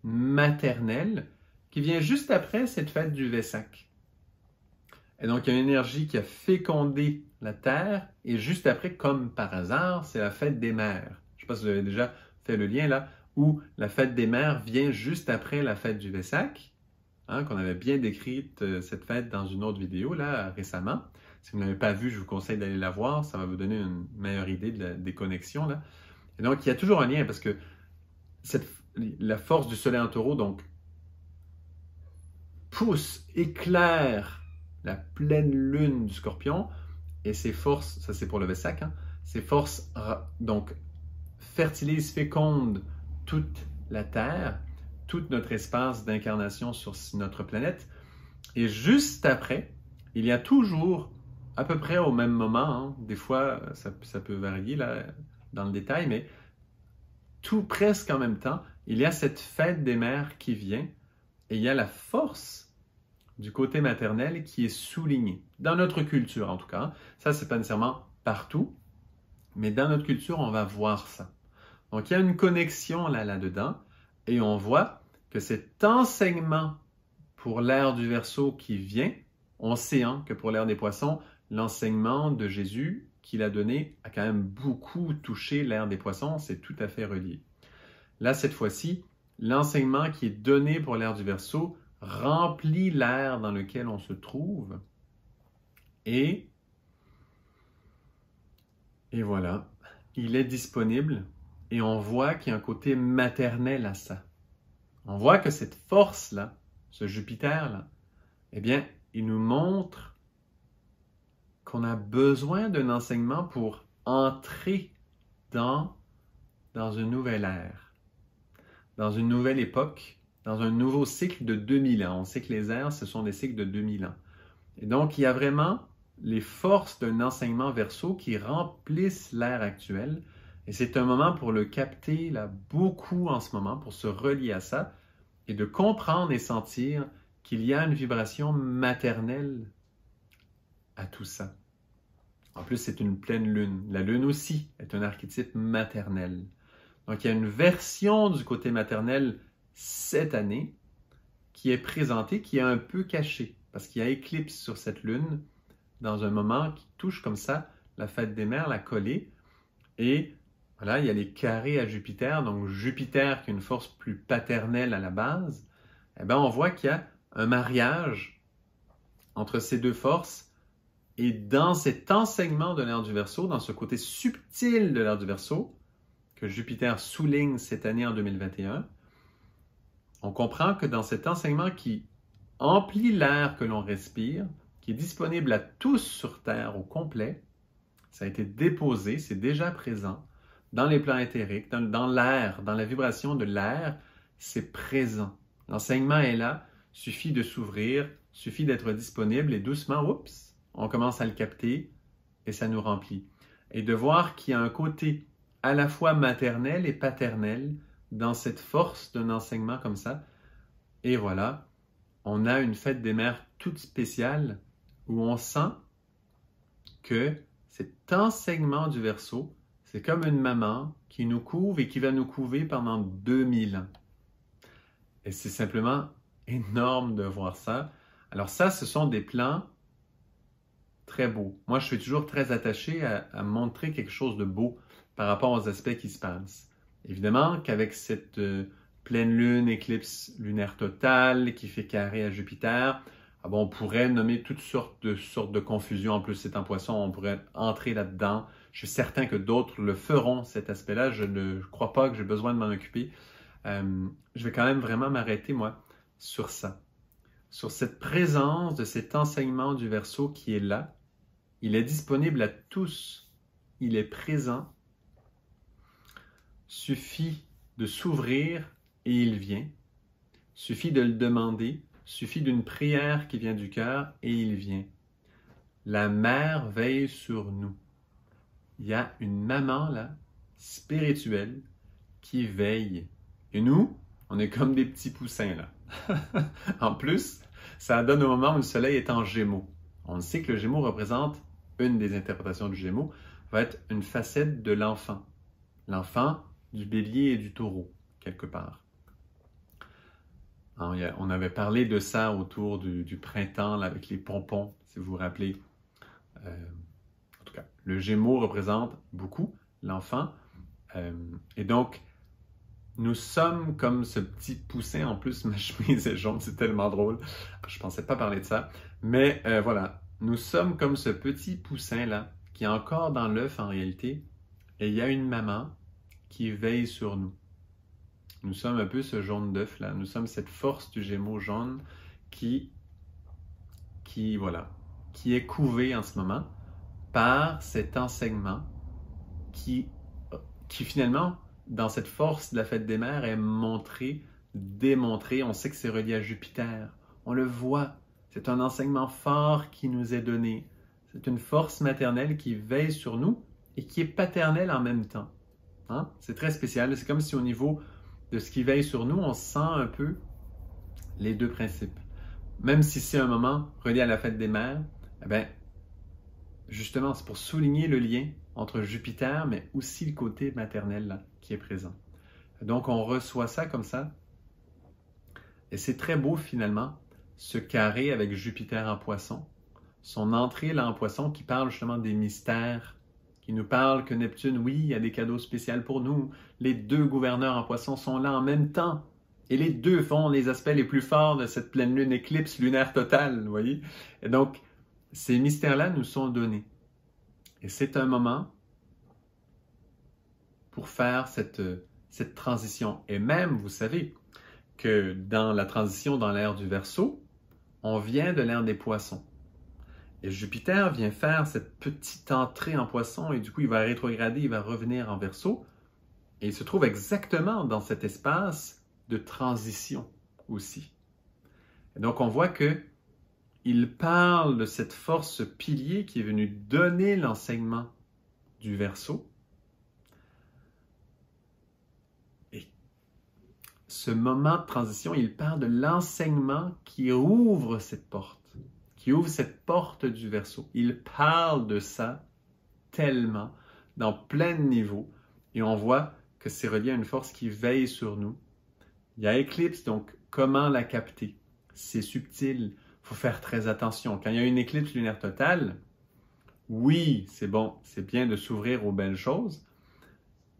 maternel qui vient juste après cette fête du Vessac. Et donc il y a une énergie qui a fécondé la terre et juste après, comme par hasard, c'est la fête des mères. Je ne sais pas si vous avez déjà fait le lien là, où la fête des mères vient juste après la fête du Vessac, hein, qu'on avait bien décrite euh, cette fête dans une autre vidéo là récemment. Si vous ne l'avez pas vu, je vous conseille d'aller la voir, ça va vous donner une meilleure idée des connexions là. Et donc, il y a toujours un lien parce que cette, la force du soleil en taureau, donc, pousse, éclaire la pleine lune du scorpion et ses forces, ça c'est pour le Vessac, hein, ses forces, donc, fertilisent, fécondent toute la Terre, tout notre espace d'incarnation sur notre planète. Et juste après, il y a toujours, à peu près au même moment, hein, des fois ça, ça peut varier, là, dans le détail, mais tout presque en même temps, il y a cette fête des mères qui vient et il y a la force du côté maternel qui est soulignée. Dans notre culture, en tout cas. Hein, ça, c'est pas nécessairement partout, mais dans notre culture, on va voir ça. Donc, il y a une connexion là-dedans là et on voit que cet enseignement pour l'ère du verso qui vient, on sait hein, que pour l'ère des poissons, l'enseignement de Jésus qu'il a donné a quand même beaucoup touché l'air des poissons, c'est tout à fait relié. Là, cette fois-ci, l'enseignement qui est donné pour l'ère du Verseau remplit l'air dans lequel on se trouve. Et, et voilà, il est disponible et on voit qu'il y a un côté maternel à ça. On voit que cette force-là, ce Jupiter-là, eh bien, il nous montre qu'on a besoin d'un enseignement pour entrer dans, une nouvelle ère, dans une nouvelle époque, dans un nouveau cycle de 2000 ans. On sait que les ères, ce sont des cycles de 2000 ans. Et donc, il y a vraiment les forces d'un enseignement verso qui remplissent l'ère actuelle. Et c'est un moment pour le capter là beaucoup en ce moment, pour se relier à ça et de comprendre et sentir qu'il y a une vibration maternelle à tout ça. En plus, c'est une pleine lune. La lune aussi est un archétype maternel. Donc, il y a une version du côté maternel cette année qui est présentée, qui est un peu cachée, parce qu'il y a éclipse sur cette lune dans un moment qui touche comme ça la fête des mères, la collée. Et voilà, il y a les carrés à Jupiter. Donc, Jupiter, qui est une force plus paternelle à la base, eh bien, on voit qu'il y a un mariage entre ces deux forces et dans cet enseignement de l'air du verso, dans ce côté subtil de l'air du verso, que Jupiter souligne cette année en 2021, on comprend que dans cet enseignement qui emplit l'air que l'on respire, qui est disponible à tous sur Terre au complet, ça a été déposé, c'est déjà présent dans les plans éthériques, dans, dans l'air, dans la vibration de l'air, c'est présent. L'enseignement est là, suffit de s'ouvrir, suffit d'être disponible et doucement, oups, on commence à le capter et ça nous remplit. Et de voir qu'il y a un côté à la fois maternel et paternel dans cette force d'un enseignement comme ça. Et voilà, on a une fête des mères toute spéciale où on sent que cet enseignement du verso, c'est comme une maman qui nous couve et qui va nous couver pendant 2000 ans. Et c'est simplement énorme de voir ça. Alors ça, ce sont des plans beau. Moi, je suis toujours très attaché à, montrer quelque chose de beau par rapport aux aspects qui se passent. Évidemment qu'avec cette euh, pleine lune, éclipse lunaire totale qui fait carré à Jupiter, ah bon, on pourrait nommer toutes sortes de, sortes de confusions. En plus, c'est un poisson, on pourrait entrer là-dedans. Je suis certain que d'autres le feront, cet aspect-là. Je ne crois pas que j'ai besoin de m'en occuper. Euh, je vais quand même vraiment m'arrêter, moi, sur ça. Sur cette présence de cet enseignement du verso qui est là, il est disponible à tous. Il est présent. Suffit de s'ouvrir et il vient. Suffit de le demander. Suffit d'une prière qui vient du cœur et il vient. La mère veille sur nous. Il y a une maman là, spirituelle, qui veille. Et nous, on est comme des petits poussins là. [laughs] en plus, ça donne au moment où le soleil est en gémeaux. On sait que le gémeaux représente une des interprétations du Gémeaux, va être une facette de l'enfant. L'enfant du bélier et du taureau, quelque part. on avait parlé de ça autour du, printemps là, avec les pompons, si vous vous rappelez. Euh, en tout cas, le Gémeaux représente beaucoup l'enfant. Euh, et donc, nous sommes comme ce petit poussin. En plus, [laughs] ma chemise est jaune, c'est tellement drôle. Je ne pensais pas parler de ça. Mais euh, voilà, nous sommes comme ce petit poussin-là, qui est encore dans l'œuf en réalité, et il y a une maman qui veille sur nous. Nous sommes un peu ce jaune d'œuf-là, nous sommes cette force du gémeau jaune qui, qui, voilà, qui est couvée en ce moment par cet enseignement qui, qui finalement, dans cette force de la fête des mères, est montré, démontrée. On sait que c'est relié à Jupiter. On le voit c'est un enseignement fort qui nous est donné. C'est une force maternelle qui veille sur nous et qui est paternelle en même temps. Hein? C'est très spécial. C'est comme si au niveau de ce qui veille sur nous, on sent un peu les deux principes. Même si c'est un moment relié à la fête des mères, eh bien, justement, c'est pour souligner le lien entre Jupiter, mais aussi le côté maternel qui est présent. Donc, on reçoit ça comme ça. Et c'est très beau finalement ce carré avec Jupiter en poisson, son entrée là en poisson qui parle justement des mystères, qui nous parle que Neptune, oui, a des cadeaux spéciaux pour nous. Les deux gouverneurs en poisson sont là en même temps. Et les deux font les aspects les plus forts de cette pleine lune éclipse lunaire totale, vous voyez. Et donc, ces mystères-là nous sont donnés. Et c'est un moment pour faire cette, cette transition. Et même, vous savez, que dans la transition dans l'ère du verso, on vient de l'ère des poissons. Et Jupiter vient faire cette petite entrée en poisson et du coup, il va rétrograder, il va revenir en verso. Et il se trouve exactement dans cet espace de transition aussi. donc, on voit que il parle de cette force pilier qui est venue donner l'enseignement du verso ce moment de transition, il parle de l'enseignement qui ouvre cette porte, qui ouvre cette porte du verso. Il parle de ça tellement, dans plein de niveaux, et on voit que c'est relié à une force qui veille sur nous. Il y a éclipse, donc comment la capter? C'est subtil, faut faire très attention. Quand il y a une éclipse lunaire totale, oui, c'est bon, c'est bien de s'ouvrir aux belles choses,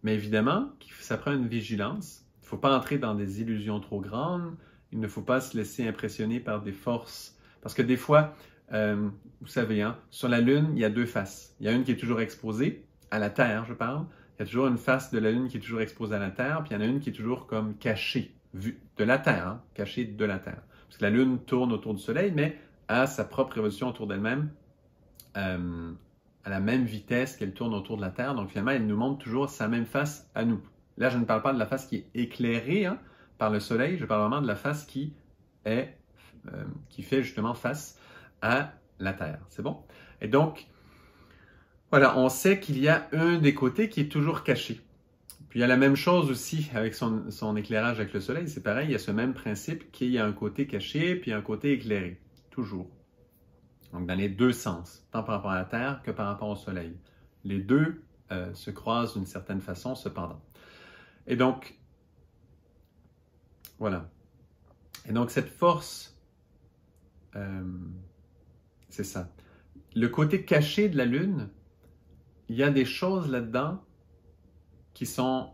mais évidemment, ça prend une vigilance il ne faut pas entrer dans des illusions trop grandes. Il ne faut pas se laisser impressionner par des forces. Parce que des fois, euh, vous savez, hein, sur la Lune, il y a deux faces. Il y a une qui est toujours exposée, à la Terre, je parle. Il y a toujours une face de la Lune qui est toujours exposée à la Terre, puis il y en a une qui est toujours comme cachée, vue de la Terre, hein, cachée de la Terre. Parce que la Lune tourne autour du Soleil, mais à sa propre révolution autour d'elle-même, euh, à la même vitesse qu'elle tourne autour de la Terre. Donc finalement, elle nous montre toujours sa même face à nous. Là, je ne parle pas de la face qui est éclairée hein, par le soleil, je parle vraiment de la face qui est, euh, qui fait justement face à la Terre. C'est bon? Et donc, voilà, on sait qu'il y a un des côtés qui est toujours caché. Puis il y a la même chose aussi avec son, éclairage avec le soleil, c'est pareil, il y a ce même principe qu'il y a un côté caché puis un côté éclairé, toujours. Donc dans les deux sens, tant par rapport à la Terre que par rapport au soleil. Les deux euh, se croisent d'une certaine façon cependant. Et donc, voilà. Et donc cette force, euh, c'est ça. Le côté caché de la Lune, il y a des choses là-dedans qui sont,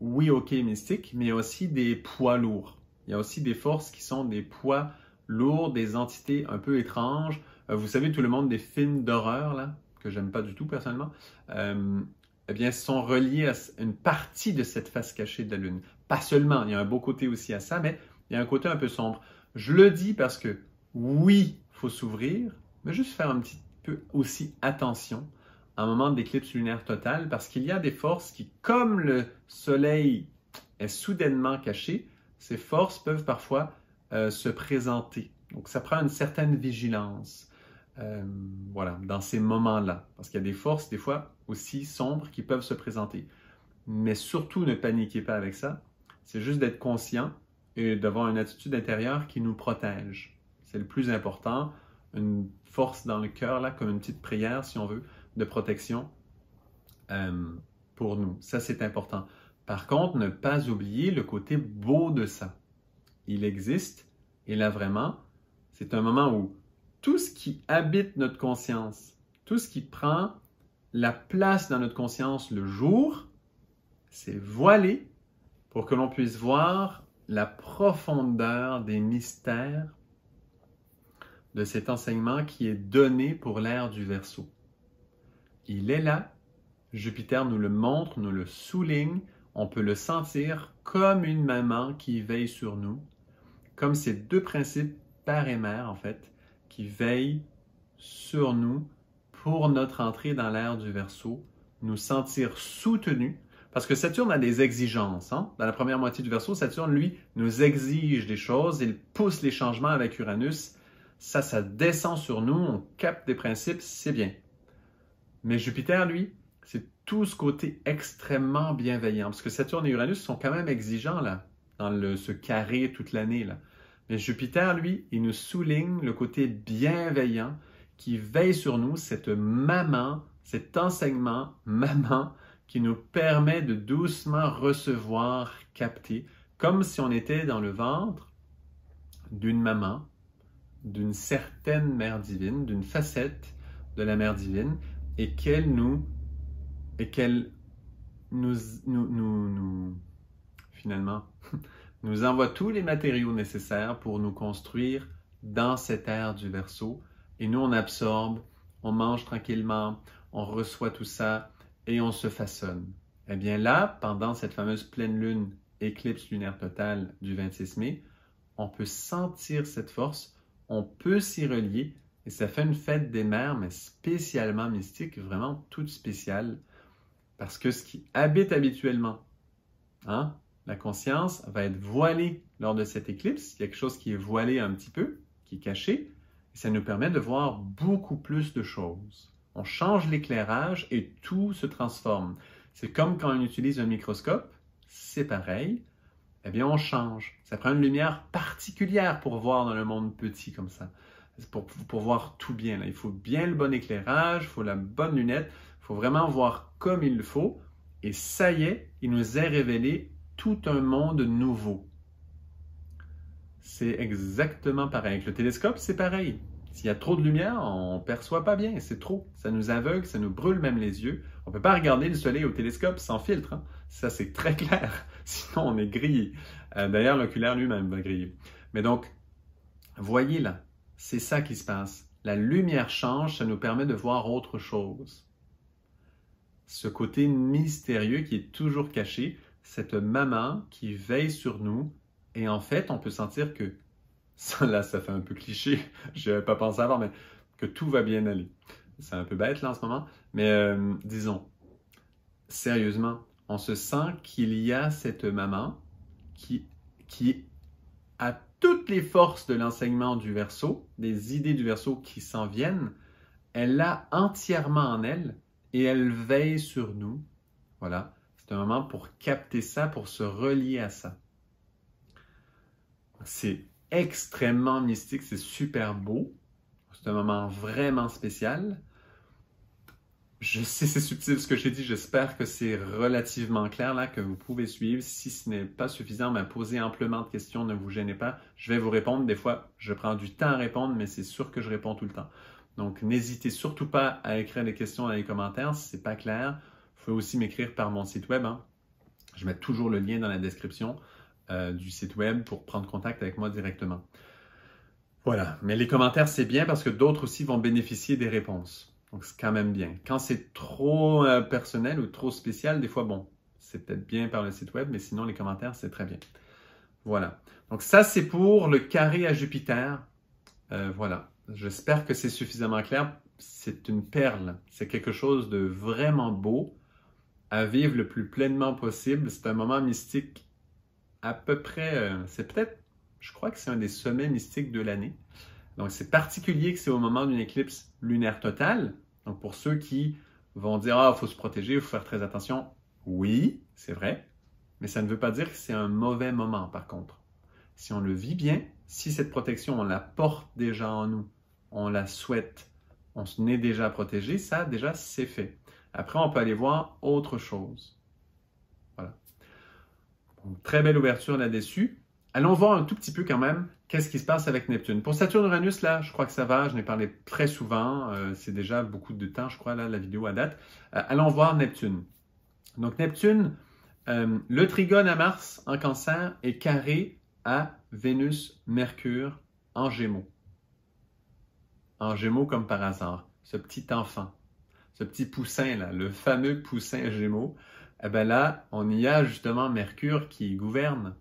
oui, ok, mystiques, mais aussi des poids lourds. Il y a aussi des forces qui sont des poids lourds, des entités un peu étranges. Euh, vous savez, tout le monde des films d'horreur, là, que j'aime pas du tout personnellement. Euh, eh bien, sont reliés à une partie de cette face cachée de la Lune. Pas seulement, il y a un beau côté aussi à ça, mais il y a un côté un peu sombre. Je le dis parce que oui, faut s'ouvrir, mais juste faire un petit peu aussi attention à un moment d'éclipse lunaire totale parce qu'il y a des forces qui, comme le Soleil est soudainement caché, ces forces peuvent parfois euh, se présenter. Donc ça prend une certaine vigilance. Euh, voilà, dans ces moments-là. Parce qu'il y a des forces, des fois, aussi sombres qui peuvent se présenter. Mais surtout, ne paniquez pas avec ça. C'est juste d'être conscient et d'avoir une attitude intérieure qui nous protège. C'est le plus important. Une force dans le cœur, là, comme une petite prière, si on veut, de protection euh, pour nous. Ça, c'est important. Par contre, ne pas oublier le côté beau de ça. Il existe, et là, vraiment, c'est un moment où tout ce qui habite notre conscience, tout ce qui prend la place dans notre conscience le jour, c'est voilé pour que l'on puisse voir la profondeur des mystères de cet enseignement qui est donné pour l'ère du Verseau. Il est là, Jupiter nous le montre, nous le souligne, on peut le sentir comme une maman qui veille sur nous, comme ces deux principes père et mère en fait, qui veille sur nous pour notre entrée dans l'ère du verso, nous sentir soutenus, parce que Saturne a des exigences. Hein. Dans la première moitié du verso, Saturne, lui, nous exige des choses, il pousse les changements avec Uranus. Ça, ça descend sur nous, on capte des principes, c'est bien. Mais Jupiter, lui, c'est tout ce côté extrêmement bienveillant, parce que Saturne et Uranus sont quand même exigeants, là, dans le, ce carré toute l'année, là. Mais Jupiter, lui, il nous souligne le côté bienveillant qui veille sur nous, cette maman, cet enseignement maman qui nous permet de doucement recevoir, capter, comme si on était dans le ventre d'une maman, d'une certaine mère divine, d'une facette de la mère divine, et qu'elle nous, et qu'elle nous, nous, nous, nous, finalement, [laughs] nous envoie tous les matériaux nécessaires pour nous construire dans cette ère du Verseau, Et nous, on absorbe, on mange tranquillement, on reçoit tout ça et on se façonne. Eh bien là, pendant cette fameuse pleine lune, éclipse lunaire totale du 26 mai, on peut sentir cette force, on peut s'y relier et ça fait une fête des mers, mais spécialement mystique, vraiment toute spéciale, parce que ce qui habite habituellement, hein, la conscience va être voilée lors de cette éclipse, quelque chose qui est voilé un petit peu, qui est caché, et ça nous permet de voir beaucoup plus de choses. On change l'éclairage et tout se transforme. C'est comme quand on utilise un microscope, c'est pareil. Eh bien, on change. Ça prend une lumière particulière pour voir dans le monde petit comme ça. Pour, pour voir tout bien. Il faut bien le bon éclairage, il faut la bonne lunette, il faut vraiment voir comme il le faut. Et ça y est, il nous est révélé tout un monde nouveau. C'est exactement pareil. Avec le télescope, c'est pareil. S'il y a trop de lumière, on ne perçoit pas bien, c'est trop. Ça nous aveugle, ça nous brûle même les yeux. On ne peut pas regarder le soleil au télescope sans filtre. Hein. Ça, c'est très [laughs] clair. Sinon, on est grillé. Euh, d'ailleurs, l'oculaire lui-même va griller. Mais donc, voyez là, c'est ça qui se passe. La lumière change, ça nous permet de voir autre chose. Ce côté mystérieux qui est toujours caché, cette maman qui veille sur nous. Et en fait, on peut sentir que, [laughs] ça, là, ça fait un peu cliché, [laughs] je n'avais pas pensé avant, mais que tout va bien aller. C'est un peu bête là en ce moment, mais euh, disons, sérieusement, on se sent qu'il y a cette maman qui, qui a toutes les forces de l'enseignement du verso, des idées du verso qui s'en viennent, elle l'a entièrement en elle et elle veille sur nous. Voilà un moment pour capter ça, pour se relier à ça. C'est extrêmement mystique, c'est super beau. C'est un moment vraiment spécial. Je sais, c'est subtil ce que j'ai dit. J'espère que c'est relativement clair là, que vous pouvez suivre. Si ce n'est pas suffisant, ben posez amplement de questions, ne vous gênez pas. Je vais vous répondre. Des fois, je prends du temps à répondre, mais c'est sûr que je réponds tout le temps. Donc, n'hésitez surtout pas à écrire des questions dans les commentaires si ce n'est pas clair. Vous pouvez aussi m'écrire par mon site web. Hein. Je mets toujours le lien dans la description euh, du site web pour prendre contact avec moi directement. Voilà, mais les commentaires, c'est bien parce que d'autres aussi vont bénéficier des réponses. Donc, c'est quand même bien. Quand c'est trop euh, personnel ou trop spécial, des fois, bon, c'est peut-être bien par le site web, mais sinon, les commentaires, c'est très bien. Voilà. Donc, ça, c'est pour le carré à Jupiter. Euh, voilà. J'espère que c'est suffisamment clair. C'est une perle. C'est quelque chose de vraiment beau à vivre le plus pleinement possible. C'est un moment mystique à peu près, euh, c'est peut-être, je crois que c'est un des sommets mystiques de l'année. Donc c'est particulier que c'est au moment d'une éclipse lunaire totale. Donc pour ceux qui vont dire, ah, il faut se protéger, il faut faire très attention, oui, c'est vrai, mais ça ne veut pas dire que c'est un mauvais moment par contre. Si on le vit bien, si cette protection, on la porte déjà en nous, on la souhaite, on se est déjà protégé, ça déjà c'est fait. Après, on peut aller voir autre chose. Voilà. très belle ouverture là-dessus. Allons voir un tout petit peu quand même qu'est-ce qui se passe avec Neptune. Pour Saturne-Uranus, là, je crois que ça va. Je n'ai parlé très souvent. Euh, c'est déjà beaucoup de temps, je crois, là, la vidéo à date. Euh, allons voir Neptune. Donc, Neptune, euh, le trigone à Mars en cancer est carré à Vénus-Mercure en gémeaux. En gémeaux comme par hasard, ce petit enfant ce petit poussin là, le fameux poussin Gémeaux, eh ben là, on y a justement Mercure qui gouverne,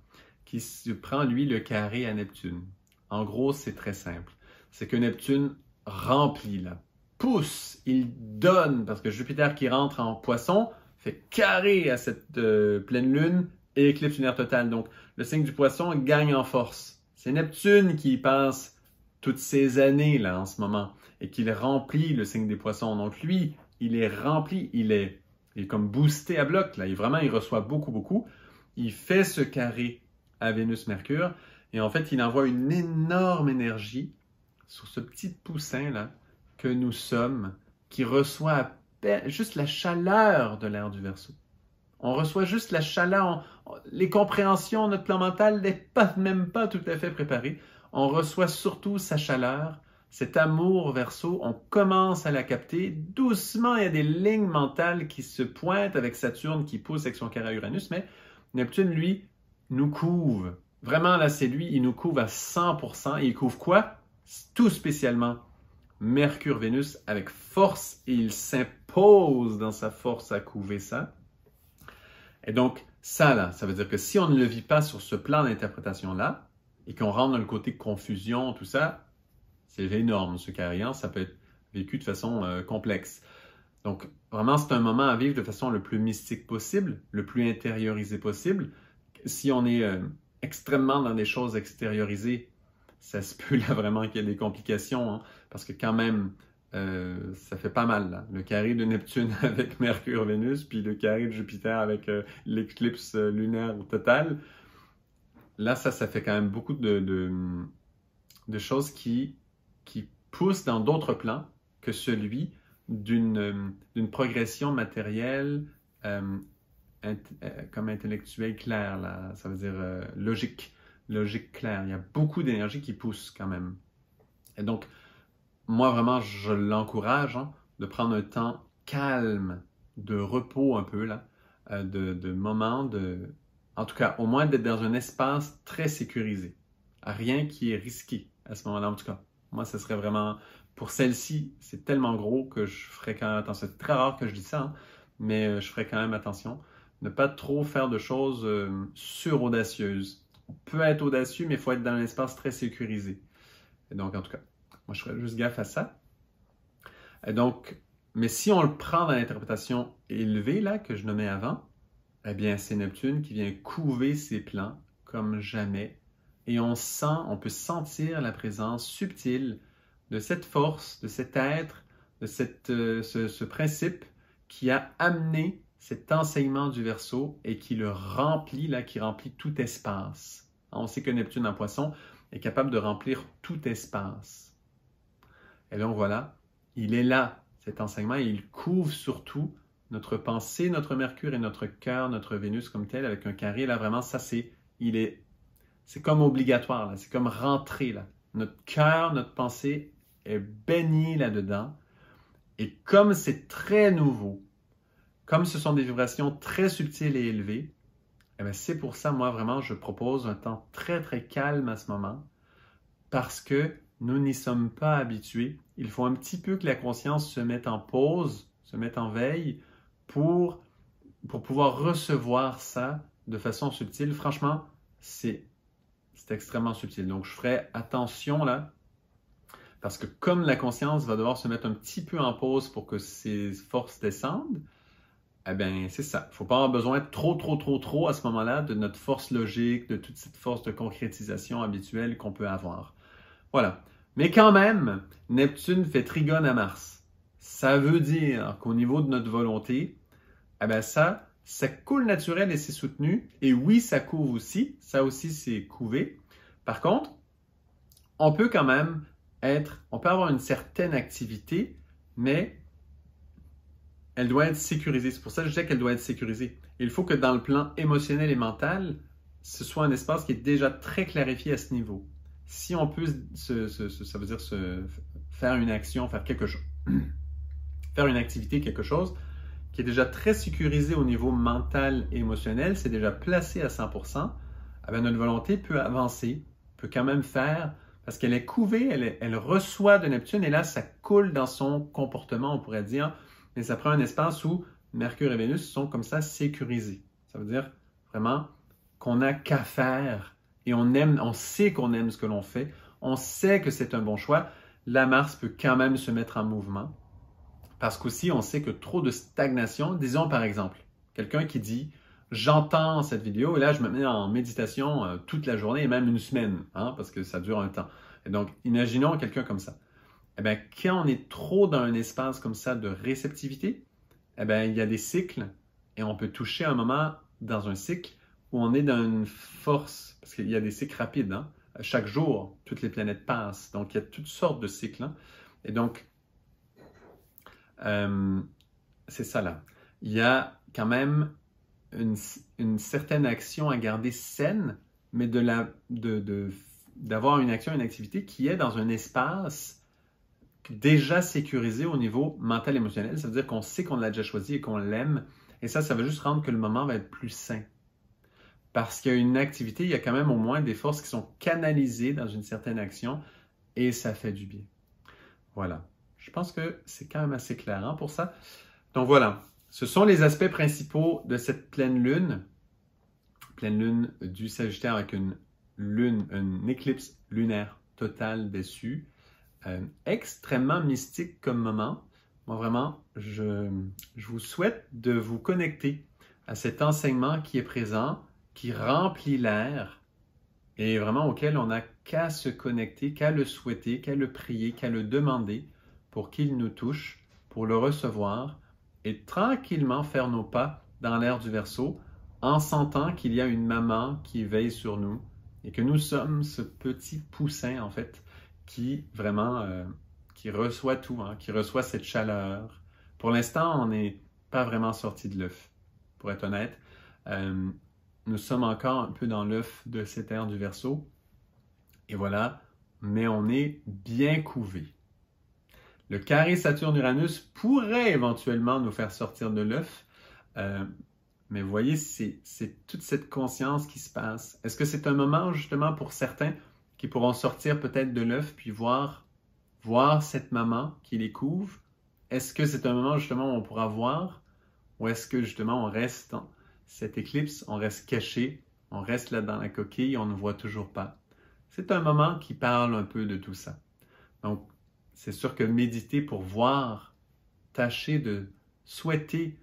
qui prend lui le carré à Neptune. En gros, c'est très simple. C'est que Neptune remplit là, pousse, il donne, parce que Jupiter qui rentre en poisson fait carré à cette euh, pleine lune et éclipse lunaire totale. Donc, le signe du poisson gagne en force. C'est Neptune qui passe toutes ces années là en ce moment et qu'il remplit le signe des poissons. Donc lui, il est rempli, il est, il comme boosté à bloc. Là, il, vraiment, il reçoit beaucoup, beaucoup. Il fait ce carré à Vénus-Mercure et en fait, il envoie une énorme énergie sur ce petit poussin-là que nous sommes, qui reçoit juste la chaleur de l'air du verso. On reçoit juste la chaleur, les compréhensions, notre plan mental n'est pas, même pas tout à fait préparé. On reçoit surtout sa chaleur, cet amour verso, on commence à la capter. Doucement, il y a des lignes mentales qui se pointent avec Saturne qui pousse avec son carré Uranus, mais Neptune, lui, nous couvre. Vraiment, là, c'est lui, il nous couvre à 100%. Et il couvre quoi? Tout spécialement Mercure-Vénus avec force et il s'impose dans sa force à couver ça. Et donc, ça, là, ça veut dire que si on ne le vit pas sur ce plan d'interprétation-là, et qu'on rentre dans le côté confusion, tout ça, c'est énorme ce carré ça peut être vécu de façon euh, complexe. Donc, vraiment, c'est un moment à vivre de façon le plus mystique possible, le plus intériorisé possible. Si on est euh, extrêmement dans des choses extériorisées, ça se peut là vraiment qu'il y ait des complications, hein. parce que quand même, euh, ça fait pas mal. Là. Le carré de Neptune [laughs] avec Mercure-Vénus, puis le carré de Jupiter avec l'éclipse lunaire totale. Là, ça, ça fait quand même beaucoup de, de choses qui qui pousse dans d'autres plans que celui d'une euh, progression matérielle euh, euh, comme intellectuelle claire, là, ça veut dire logique, logique claire. Il y a beaucoup d'énergie qui pousse quand même. Et donc, moi vraiment, je l'encourage hein, de prendre un temps calme, de repos un peu, là, de, de moments, de... en tout cas, au moins d'être dans un espace très sécurisé. Rien qui est risqué à ce moment-là, en tout cas. Moi, ce serait vraiment pour celle-ci, c'est tellement gros que je ferais quand même attention. C'est très rare que je dis ça, hein, mais euh, je ferais quand même attention. Ne pas trop faire de choses euh, suraudacieuses. On peut être audacieux, mais il faut être dans un espace très sécurisé. Et donc, en tout cas, moi, je ferais juste gaffe à ça. Et donc, mais si on le prend dans l'interprétation élevée, là, que je nommais avant, eh bien, c'est Neptune qui vient couver ses plans comme jamais et on sent, on peut sentir la présence subtile de cette force, de cet être, de cette, euh, ce, principe qui a amené cet enseignement du verso et qui le remplit, là, qui remplit tout espace. On sait que Neptune en poisson est capable de remplir tout espace. Et donc voilà, il est là, cet enseignement, et il couvre surtout notre pensée, notre Mercure et notre cœur, notre Vénus comme tel, avec un carré, là vraiment, ça c'est, il est c'est comme obligatoire, là. c'est comme rentrer. Là. Notre cœur, notre pensée est baignée là-dedans. Et comme c'est très nouveau, comme ce sont des vibrations très subtiles et élevées, eh c'est pour ça, moi, vraiment, je propose un temps très, très calme à ce moment, parce que nous n'y sommes pas habitués. Il faut un petit peu que la conscience se mette en pause, se mette en veille, pour, pour pouvoir recevoir ça de façon subtile. Franchement, c'est c'est extrêmement subtil. Donc, je ferai attention là, parce que comme la conscience va devoir se mettre un petit peu en pause pour que ses forces descendent, eh bien, c'est ça. Il ne faut pas avoir besoin de trop, trop, trop, trop à ce moment-là de notre force logique, de toute cette force de concrétisation habituelle qu'on peut avoir. Voilà. Mais quand même, Neptune fait trigone à Mars. Ça veut dire qu'au niveau de notre volonté, eh bien ça, ça coule naturel et c'est soutenu. Et oui, ça couve aussi. Ça aussi, c'est couvé. Par contre, on peut quand même être, on peut avoir une certaine activité, mais elle doit être sécurisée. C'est pour ça que je disais qu'elle doit être sécurisée. Il faut que dans le plan émotionnel et mental, ce soit un espace qui est déjà très clarifié à ce niveau. Si on peut, ça veut dire faire une action, faire quelque chose, [clears throat] faire une activité, quelque chose, qui est déjà très sécurisé au niveau mental et émotionnel, c'est déjà placé à 100%, eh notre volonté peut avancer, peut quand même faire, parce qu'elle est couvée, elle, elle reçoit de Neptune, et là, ça coule dans son comportement, on pourrait dire, mais ça prend un espace où Mercure et Vénus sont comme ça sécurisés. Ça veut dire vraiment qu'on n'a qu'à faire, et on aime, on sait qu'on aime ce que l'on fait, on sait que c'est un bon choix, la Mars peut quand même se mettre en mouvement. Parce qu'aussi, on sait que trop de stagnation, disons par exemple, quelqu'un qui dit j'entends cette vidéo et là je me mets en méditation euh, toute la journée et même une semaine, hein, parce que ça dure un temps. Et donc, imaginons quelqu'un comme ça. Eh bien, quand on est trop dans un espace comme ça de réceptivité, eh bien, il y a des cycles et on peut toucher un moment dans un cycle où on est dans une force, parce qu'il y a des cycles rapides. Hein. Chaque jour, toutes les planètes passent, donc il y a toutes sortes de cycles. Hein. Et donc, euh, c'est ça là. Il y a quand même une, certaine action à garder saine, mais de la, d'avoir de, une action, une activité qui est dans un espace déjà sécurisé au niveau mental émotionnel. Ça veut dire qu'on sait qu'on l'a déjà choisi et qu'on l'aime. Et ça, ça va juste rendre que le moment va être plus sain. Parce qu'il y a une activité, il y a quand même au moins des forces qui sont canalisées dans une certaine action et ça fait du bien. Voilà. Je pense que c'est quand même assez clair hein, pour ça. Donc voilà, ce sont les aspects principaux de cette pleine lune. Pleine lune du Sagittaire avec une lune, une éclipse lunaire totale dessus. Euh, extrêmement mystique comme moment. Moi, vraiment, je vous souhaite de vous connecter à cet enseignement qui est présent, qui remplit l'air et vraiment auquel on n'a qu'à se connecter, qu'à le souhaiter, qu'à le prier, qu'à le demander pour qu'il nous touche, pour le recevoir, et tranquillement faire nos pas dans l'air du verso, en sentant qu'il y a une maman qui veille sur nous et que nous sommes ce petit poussin, en fait, qui vraiment euh, qui reçoit tout, hein, qui reçoit cette chaleur. Pour l'instant, on n'est pas vraiment sorti de l'œuf, pour être honnête. Euh, nous sommes encore un peu dans l'œuf de cette ère du verso. Et voilà, mais on est bien couvé. Le carré Saturne-Uranus pourrait éventuellement nous faire sortir de l'œuf, euh, mais mais voyez, c'est toute cette conscience qui se passe. Est-ce que c'est un moment justement pour certains qui pourront sortir peut-être de l'œuf puis voir, voir cette maman qui les couvre? Est-ce que c'est un moment justement où on pourra voir ou est-ce que justement on reste dans cette éclipse, on reste caché, on reste là dans la coquille, on ne voit toujours pas? C'est un moment qui parle un peu de tout ça. Donc, c'est sûr que méditer pour voir, tâcher de souhaiter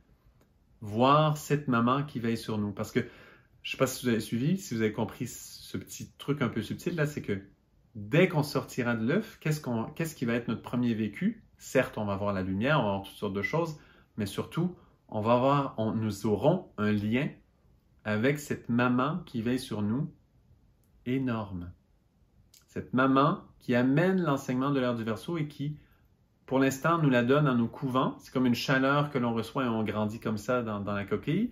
voir cette maman qui veille sur nous. Parce que, je ne sais pas si vous avez suivi, si vous avez compris ce petit truc un peu subtil là, c'est que dès qu'on sortira de l'œuf, qu'est-ce, qu'on, qu'est-ce qui va être notre premier vécu? Certes, on va voir la lumière, on va voir toutes sortes de choses, mais surtout, on va on, nous aurons un lien avec cette maman qui veille sur nous énorme cette maman qui amène l'enseignement de l'heure du verso et qui, pour l'instant, nous la donne en nous couvant. C'est comme une chaleur que l'on reçoit et on grandit comme ça dans, la coquille.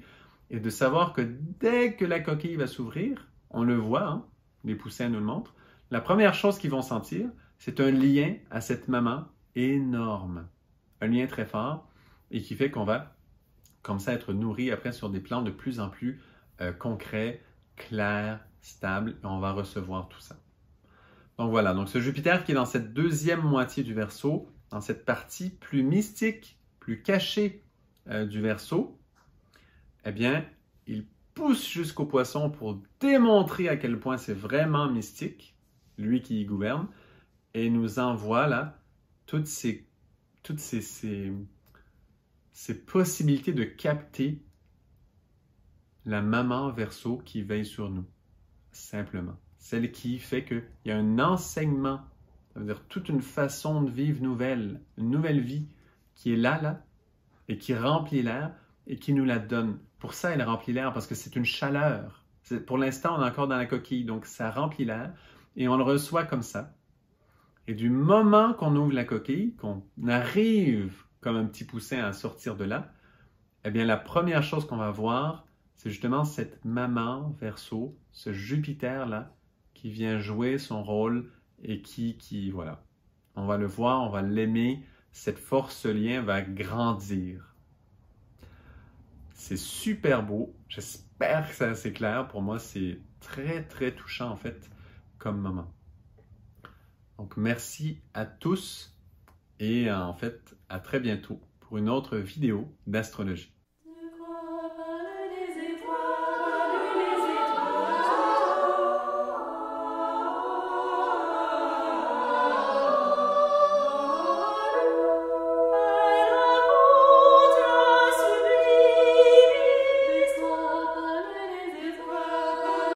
Et de savoir que dès que la coquille va s'ouvrir, on le voit, hein, les poussins nous le montrent, la première chose qu'ils vont sentir, c'est un lien à cette maman énorme. Un lien très fort et qui fait qu'on va comme ça être nourri après sur des plans de plus en plus euh, concrets, clairs, stables et on va recevoir tout ça. Donc voilà, donc ce Jupiter qui est dans cette deuxième moitié du Verseau, dans cette partie plus mystique, plus cachée euh, du Verseau, eh bien, il pousse jusqu'au Poisson pour démontrer à quel point c'est vraiment mystique, lui qui y gouverne, et nous envoie là toutes ces toutes possibilités de capter la maman verso qui veille sur nous, simplement celle qui fait qu'il y a un enseignement, ça veut dire toute une façon de vivre nouvelle, une nouvelle vie qui est là, là, et qui remplit l'air et qui nous la donne. Pour ça, elle remplit l'air parce que c'est une chaleur. Pour l'instant, on est encore dans la coquille, donc ça remplit l'air et on le reçoit comme ça. Et du moment qu'on ouvre la coquille, qu'on arrive comme un petit poussin à sortir de là, eh bien la première chose qu'on va voir, c'est justement cette maman verso, ce Jupiter-là, vient jouer son rôle et qui, qui, voilà. On va le voir, on va l'aimer, cette force, lien va grandir. C'est super beau, j'espère que c'est assez clair. Pour moi, c'est très, très touchant en fait comme moment. Donc, merci à tous et euh, en fait, à très bientôt pour une autre vidéo d'astrologie.